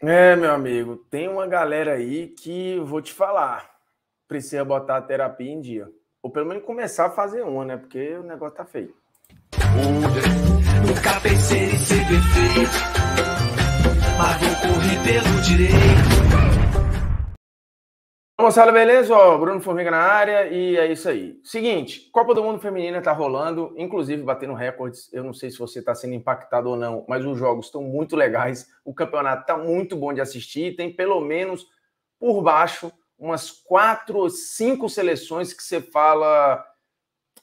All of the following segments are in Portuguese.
É, meu amigo, tem uma galera aí que vou te falar, precisa botar a terapia em dia. Ou pelo menos começar a fazer uma, né? Porque o negócio tá feio. Nunca pensei em ser perfeito, mas vou correr pelo direito. Gonçalo, beleza? Ó, Bruno Formiga na área e é isso aí. Seguinte, Copa do Mundo Feminina tá rolando, inclusive batendo recordes. Eu não sei se você está sendo impactado ou não, mas os jogos estão muito legais. O campeonato tá muito bom de assistir. Tem pelo menos por baixo umas quatro ou cinco seleções que você fala,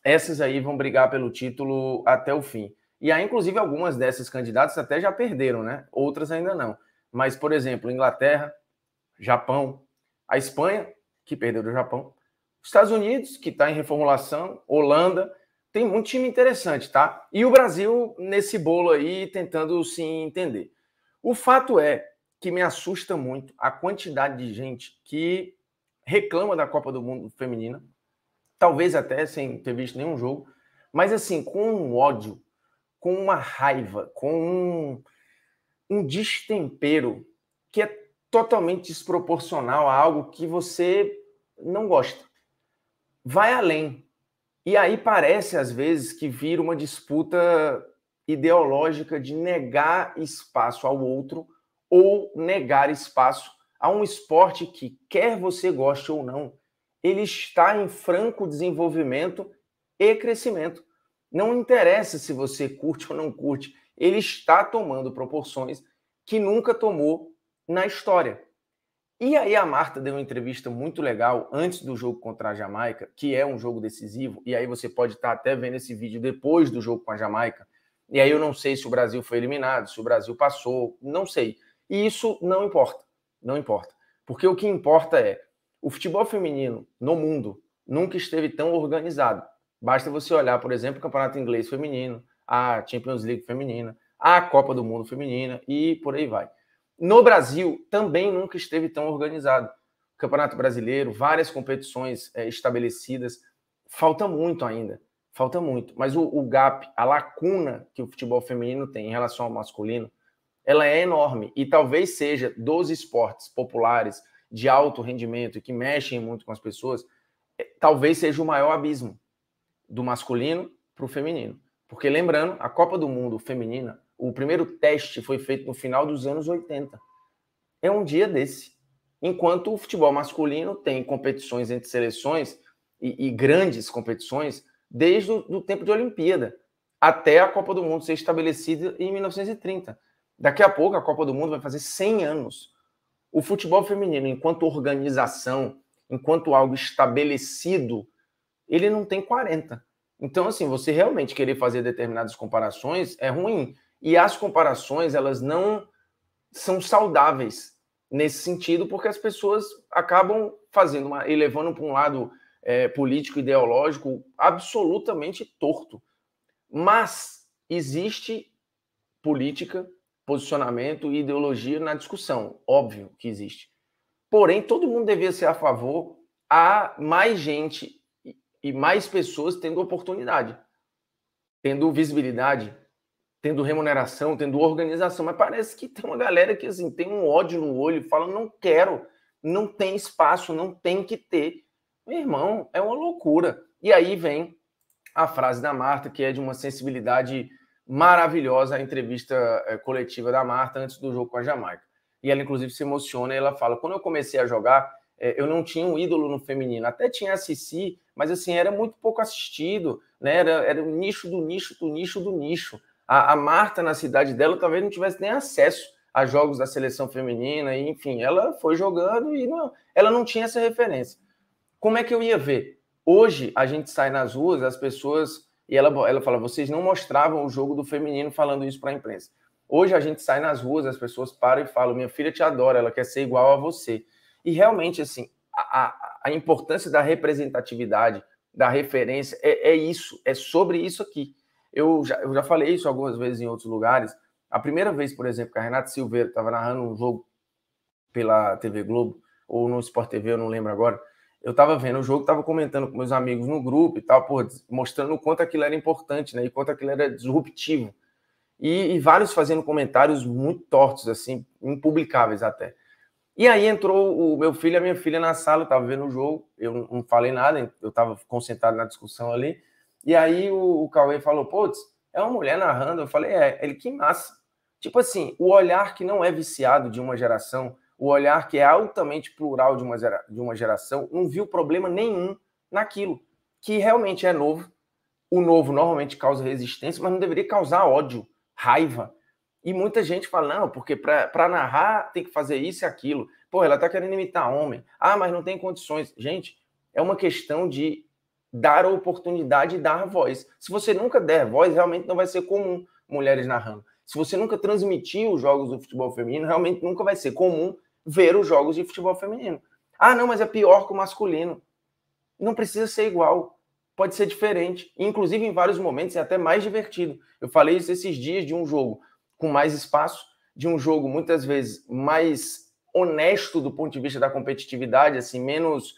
essas aí vão brigar pelo título até o fim. E aí, inclusive, algumas dessas candidatas até já perderam, né? Outras ainda não. Mas, por exemplo, Inglaterra, Japão, a Espanha, que perdeu do Japão, Estados Unidos, que está em reformulação, Holanda, tem muito time interessante, tá? E o Brasil nesse bolo aí tentando se entender. O fato é que me assusta muito a quantidade de gente que reclama da Copa do Mundo feminina, talvez até sem ter visto nenhum jogo, mas assim, com um ódio, com uma raiva, com um, um destempero que é totalmente desproporcional a algo que você não gosta. Vai além. E aí parece, às vezes, que vira uma disputa ideológica de negar espaço ao outro ou negar espaço a um esporte que, quer você goste ou não, ele está em franco desenvolvimento e crescimento. Não interessa se você curte ou não curte, ele está tomando proporções que nunca tomou na história. E aí a Marta deu uma entrevista muito legal antes do jogo contra a Jamaica, que é um jogo decisivo, e aí você pode estar até vendo esse vídeo depois do jogo com a Jamaica. E aí eu não sei se o Brasil foi eliminado, se o Brasil passou, não sei. E isso não importa, não importa. Porque o que importa é, o futebol feminino no mundo nunca esteve tão organizado. Basta você olhar, por exemplo, o Campeonato Inglês Feminino, a Champions League Feminina, a Copa do Mundo Feminina e por aí vai no Brasil também nunca esteve tão organizado. Campeonato Brasileiro, várias competições é, estabelecidas, falta muito ainda, falta muito. Mas o, o gap, a lacuna que o futebol feminino tem em relação ao masculino, ela é enorme e talvez seja dos esportes populares de alto rendimento que mexem muito com as pessoas, é, talvez seja o maior abismo do masculino para o feminino. Porque lembrando, a Copa do Mundo feminina o primeiro teste foi feito no final dos anos 80. É um dia desse. Enquanto o futebol masculino tem competições entre seleções e, e grandes competições desde o tempo de Olimpíada até a Copa do Mundo ser estabelecida em 1930. Daqui a pouco a Copa do Mundo vai fazer 100 anos. O futebol feminino, enquanto organização, enquanto algo estabelecido, ele não tem 40. Então, assim, você realmente querer fazer determinadas comparações é ruim. E as comparações, elas não são saudáveis nesse sentido, porque as pessoas acabam fazendo uma, elevando para um lado é, político, ideológico, absolutamente torto. Mas existe política, posicionamento e ideologia na discussão, óbvio que existe. Porém, todo mundo deveria ser a favor a mais gente e mais pessoas tendo oportunidade, tendo visibilidade, tendo remuneração, tendo organização, mas parece que tem uma galera que assim tem um ódio no olho, fala não quero, não tem espaço, não tem que ter. Meu irmão, é uma loucura. E aí vem a frase da Marta, que é de uma sensibilidade maravilhosa, a entrevista eh, coletiva da Marta antes do jogo com a Jamaica. E ela inclusive se emociona e ela fala: "Quando eu comecei a jogar, eh, eu não tinha um ídolo no feminino. Até tinha a Cici, mas assim, era muito pouco assistido, né? Era, era o nicho do nicho do nicho do nicho. A, a Marta, na cidade dela, talvez não tivesse nem acesso a jogos da seleção feminina, e, enfim, ela foi jogando e não, ela não tinha essa referência. Como é que eu ia ver? Hoje a gente sai nas ruas, as pessoas e ela, ela fala: vocês não mostravam o jogo do feminino falando isso para a imprensa. Hoje a gente sai nas ruas, as pessoas param e falam: minha filha te adora, ela quer ser igual a você. E realmente, assim, a, a, a importância da representatividade, da referência, é, é, isso, é sobre isso aqui. Eu já, eu já falei isso algumas vezes em outros lugares. A primeira vez, por exemplo, que a Renata Silveira estava narrando um jogo pela TV Globo, ou no Sport TV, eu não lembro agora. Eu estava vendo o jogo, estava comentando com meus amigos no grupo e tal, mostrando o quanto aquilo era importante, né? E quanto aquilo era disruptivo. E, e vários fazendo comentários muito tortos, assim, impublicáveis até. E aí entrou o meu filho e a minha filha na sala, estava vendo o jogo, eu não falei nada, eu estava concentrado na discussão ali. E aí o, o Cauê falou, putz, é uma mulher narrando. Eu falei, é. Ele, que massa. Tipo assim, o olhar que não é viciado de uma geração, o olhar que é altamente plural de uma, gera, de uma geração, não viu problema nenhum naquilo, que realmente é novo. O novo normalmente causa resistência, mas não deveria causar ódio, raiva. E muita gente fala, não, porque para narrar tem que fazer isso e aquilo. Pô, ela tá querendo imitar homem. Ah, mas não tem condições. Gente, é uma questão de dar a oportunidade e dar voz. Se você nunca der voz, realmente não vai ser comum mulheres narrando. Se você nunca transmitir os jogos do futebol feminino, realmente nunca vai ser comum ver os jogos de futebol feminino. Ah, não, mas é pior que o masculino. Não precisa ser igual. Pode ser diferente. Inclusive, em vários momentos, é até mais divertido. Eu falei isso esses dias de um jogo com mais espaço, de um jogo muitas vezes mais honesto do ponto de vista da competitividade, assim, menos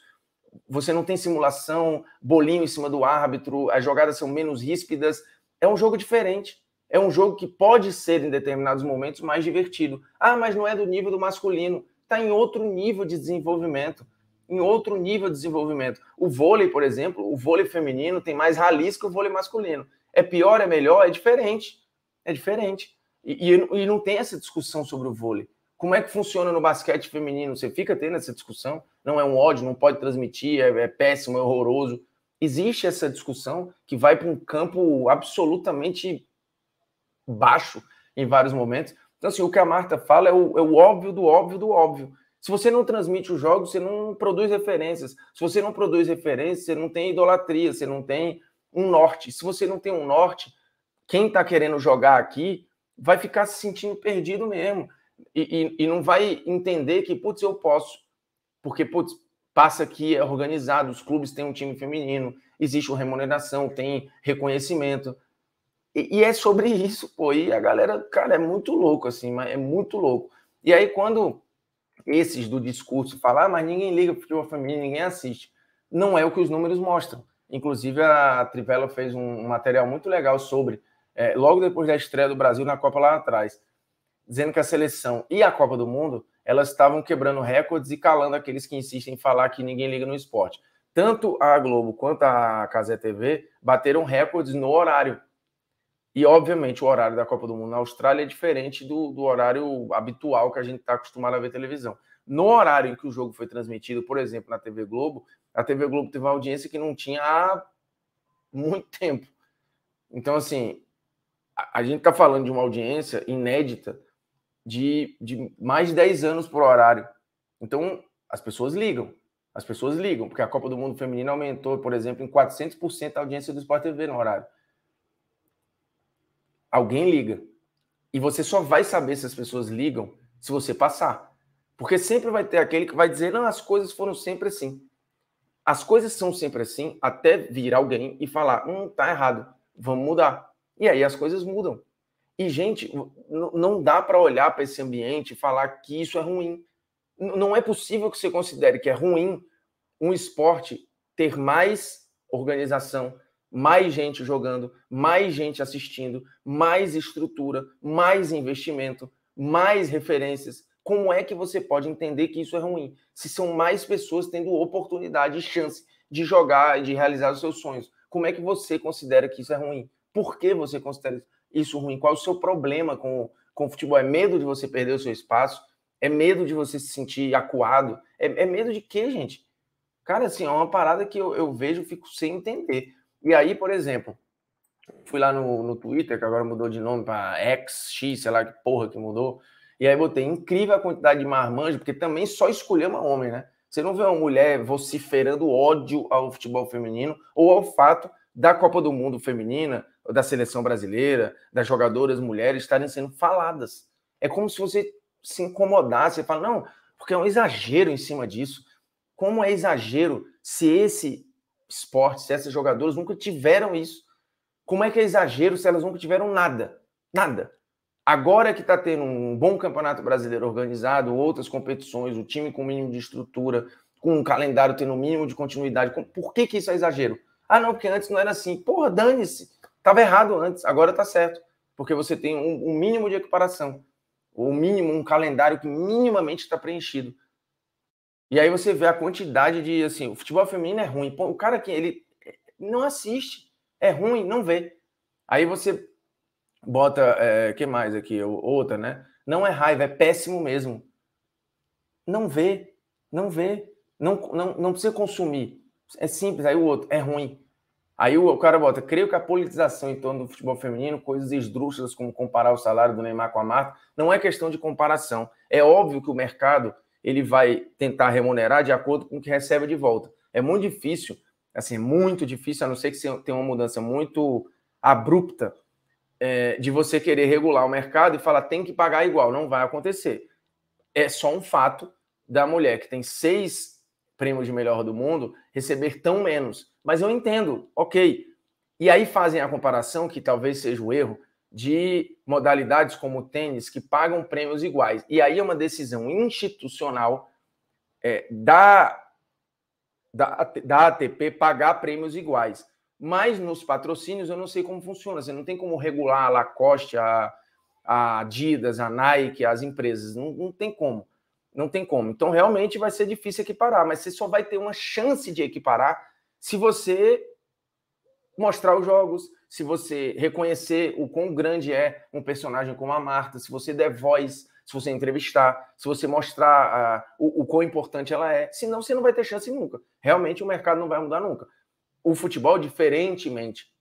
você não tem simulação, bolinho em cima do árbitro, as jogadas são menos ríspidas. É um jogo diferente. É um jogo que pode ser, em determinados momentos, mais divertido. Ah, mas não é do nível do masculino. Está em outro nível de desenvolvimento. Em outro nível de desenvolvimento. O vôlei, por exemplo, o vôlei feminino tem mais ralis que o vôlei masculino. É pior, é melhor, é diferente. É diferente. E, e, e não tem essa discussão sobre o vôlei. Como é que funciona no basquete feminino? Você fica tendo essa discussão? Não é um ódio, não pode transmitir, é, é péssimo, é horroroso. Existe essa discussão que vai para um campo absolutamente baixo em vários momentos. Então, assim, o que a Marta fala é o, é o óbvio do óbvio do óbvio. Se você não transmite os jogos, você não produz referências. Se você não produz referências, você não tem idolatria, você não tem um norte. Se você não tem um norte, quem está querendo jogar aqui vai ficar se sentindo perdido mesmo e, e, e, não vai entender que, putz, eu posso. Porque, putz, passa aqui, é organizado, os clubes têm um time feminino, existe uma remuneração, tem reconhecimento. E, e é sobre isso, pô. E a galera, cara, é muito louco, assim, mas é muito louco. E aí, quando esses do discurso falar, ah, mas ninguém liga para futebol feminino, ninguém assiste. Não é o que os números mostram. Inclusive, a Trivela fez um material muito legal sobre, é, logo depois da estreia do Brasil na Copa lá atrás dizendo que a seleção e a Copa do Mundo elas estavam quebrando recordes e calando aqueles que insistem em falar que ninguém liga no esporte. Tanto a Globo quanto a Casé TV bateram recordes no horário. E, obviamente, o horário da Copa do Mundo na Austrália é diferente do, do horário habitual que a gente está acostumado a ver televisão. No horário em que o jogo foi transmitido, por exemplo, na TV Globo, a TV Globo teve uma audiência que não tinha há muito tempo. Então, assim, a, a gente está falando de uma audiência inédita de, de mais de 10 anos por horário. Então, as pessoas ligam. As pessoas ligam, porque a Copa do Mundo Feminino aumentou, por exemplo, em 400% a audiência do Sport TV no horário. Alguém liga. E você só vai saber se as pessoas ligam se você passar. Porque sempre vai ter aquele que vai dizer: não, as coisas foram sempre assim. As coisas são sempre assim até vir alguém e falar: hum, tá errado, vamos mudar. E aí as coisas mudam. E, gente, não dá para olhar para esse ambiente e falar que isso é ruim. Não é possível que você considere que é ruim um esporte ter mais organização, mais gente jogando, mais gente assistindo, mais estrutura, mais investimento, mais referências. Como é que você pode entender que isso é ruim? Se são mais pessoas tendo oportunidade e chance de jogar e de realizar os seus sonhos, como é que você considera que isso é ruim? Por que você considera isso? isso ruim? Qual é o seu problema com, com o futebol? É medo de você perder o seu espaço? É medo de você se sentir acuado? É, é medo de quê, gente? Cara, assim, é uma parada que eu, eu vejo, fico sem entender. E aí, por exemplo, fui lá no, no Twitter, que agora mudou de nome para XX, sei lá que porra que mudou. E aí botei incrível a quantidade de marmanjo, porque também só escolhemos homem, né? Você não vê uma mulher vociferando ódio ao futebol feminino ou ao fato da Copa do Mundo feminina, da seleção brasileira, das jogadoras mulheres estarem sendo faladas. É como se você se incomodasse e fala, não, porque é um exagero em cima disso. Como é exagero se esse esporte, se essas jogadoras nunca tiveram isso? Como é que é exagero se elas nunca tiveram nada? Nada. Agora que está tendo um bom campeonato brasileiro organizado, outras competições, o time com o mínimo de estrutura, com um calendário tendo o mínimo de continuidade, por que, que isso é exagero? Ah, não, porque antes não era assim. Porra, dane-se. Estava errado antes, agora está certo, porque você tem um, um mínimo de equiparação, o mínimo, um calendário que minimamente está preenchido. E aí você vê a quantidade de, assim, o futebol feminino é ruim. o cara que ele eh, não assiste, é ruim, não vê. Aí você bota, é, que mais aqui? Outra, né? Não é raiva, é péssimo mesmo. Não vê, não vê, não, não, não precisa consumir. É simples, aí o outro, é ruim. Aí o cara bota, creio que a politização em torno do futebol feminino, coisas esdrúxulas como comparar o salário do Neymar com a Marta, não é questão de comparação. É óbvio que o mercado ele vai tentar remunerar de acordo com o que recebe de volta. É muito difícil, assim, é muito difícil, a não ser que tenha uma mudança muito abrupta é, de você querer regular o mercado e falar tem que pagar igual. Não vai acontecer. É só um fato da mulher que tem seis prêmio de melhor do mundo, receber tão menos. Mas eu entendo, ok. E aí fazem a comparação, que talvez seja o erro, de modalidades como o tênis que pagam prêmios iguais. E aí é uma decisão institucional é, da, da, da ATP pagar prêmios iguais. Mas nos patrocínios eu não sei como funciona. Você não tem como regular a Lacoste, a, a Adidas, a Nike, as empresas. Não, não tem como. Não tem como. Então, realmente vai ser difícil equiparar, mas você só vai ter uma chance de equiparar se você mostrar os jogos, se você reconhecer o quão grande é um personagem como a Marta, se você der voz, se você entrevistar, se você mostrar ah, o, o quão importante ela é. Senão, você não vai ter chance nunca. Realmente, o mercado não vai mudar nunca. O futebol, diferentemente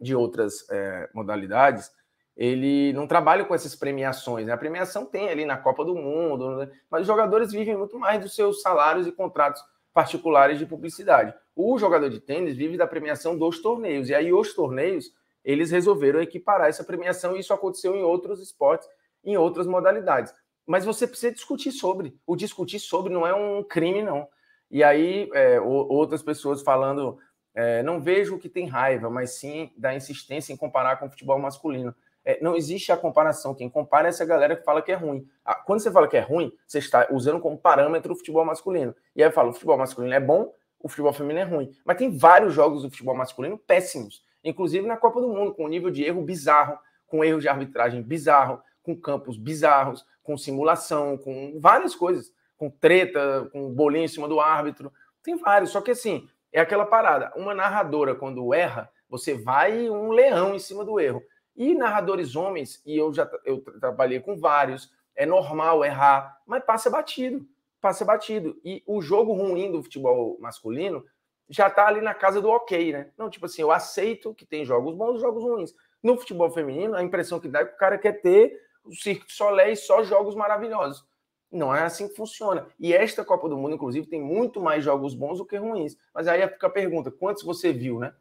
de outras é, modalidades, ele não trabalha com essas premiações. Né? A premiação tem ali na Copa do Mundo, né? mas os jogadores vivem muito mais dos seus salários e contratos particulares de publicidade. O jogador de tênis vive da premiação dos torneios, e aí os torneios eles resolveram equiparar essa premiação, e isso aconteceu em outros esportes, em outras modalidades. Mas você precisa discutir sobre. O discutir sobre não é um crime, não. E aí, é, outras pessoas falando, é, não vejo que tem raiva, mas sim da insistência em comparar com o futebol masculino. É, não existe a comparação. Quem compara é essa galera que fala que é ruim. Ah, quando você fala que é ruim, você está usando como parâmetro o futebol masculino. E aí eu falo, o futebol masculino é bom, o futebol feminino é ruim. Mas tem vários jogos do futebol masculino péssimos. Inclusive na Copa do Mundo, com um nível de erro bizarro, com erro de arbitragem bizarro, com campos bizarros, com simulação, com várias coisas. Com treta, com bolinho em cima do árbitro. Tem vários. Só que assim, é aquela parada. Uma narradora, quando erra, você vai um leão em cima do erro. E narradores homens, e eu já eu trabalhei com vários, é normal errar, mas passa batido, passa batido. E o jogo ruim do futebol masculino já tá ali na casa do ok, né? Não, tipo assim, eu aceito que tem jogos bons e jogos ruins. No futebol feminino, a impressão que dá é que o cara quer ter o circo de Solé e só jogos maravilhosos. Não é assim que funciona. E esta Copa do Mundo, inclusive, tem muito mais jogos bons do que ruins. Mas aí fica a pergunta: quantos você viu, né?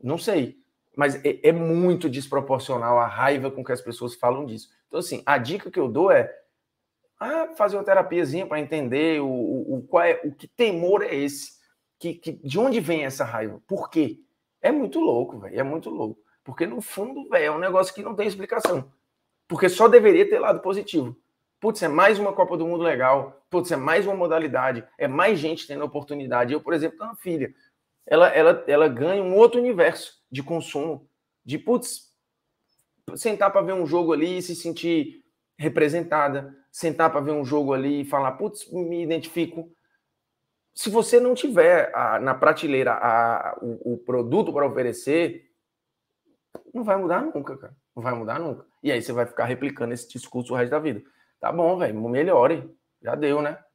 Não sei mas é, é, muito desproporcional a raiva com que as pessoas falam disso. Então, assim, a dica que eu dou é ah, fazer uma terapiazinha para entender o, o, qual é, o que temor é esse, que, que, de onde vem essa raiva, por quê? É muito louco, velho, é muito louco. Porque no fundo, velho, é um negócio que não tem explicação. Porque só deveria ter lado positivo. Putz, é mais uma Copa do Mundo legal. Putz, é mais uma modalidade. É mais gente tendo oportunidade. Eu, por exemplo, tenho uma filha ela, ela, ela ganha um outro universo de consumo, de putz, sentar para ver um jogo ali e se sentir representada, sentar para ver um jogo ali e falar, putz, me identifico. Se você não tiver a, na prateleira a, o, o produto para oferecer, não vai mudar nunca, cara. Não vai mudar nunca. E aí você vai ficar replicando esse discurso o resto da vida. Tá bom, velho, melhore. Já deu, né?